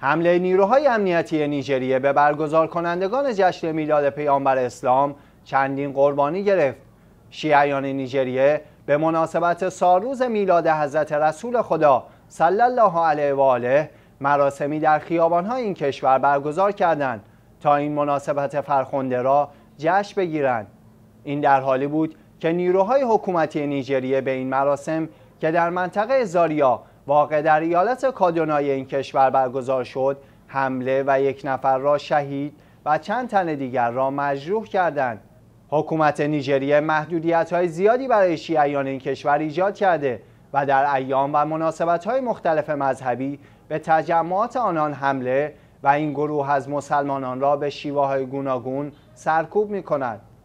حمله نیروهای امنیتی نیجریه به برگزار کنندگان جشن میلاد پیامبر اسلام چندین قربانی گرفت. شیعیان نیجریه به مناسبت سالروز میلاد حضرت رسول خدا صلی الله علیه و آله مراسمی در خیابانهای این کشور برگزار کردند تا این مناسبت فرخنده را جشن بگیرند. این در حالی بود که نیروهای حکومتی نیجریه به این مراسم که در منطقه زاریا واقع در ایالت کادونای این کشور برگزار شد حمله و یک نفر را شهید و چند تن دیگر را مجروح کردند حکومت نیجریه محدودیت های زیادی برای شیعیان این کشور ایجاد کرده و در ایام و مناسبت های مختلف مذهبی به تجمعات آنان حمله و این گروه از مسلمانان را به شیوه های گوناگون سرکوب می کند.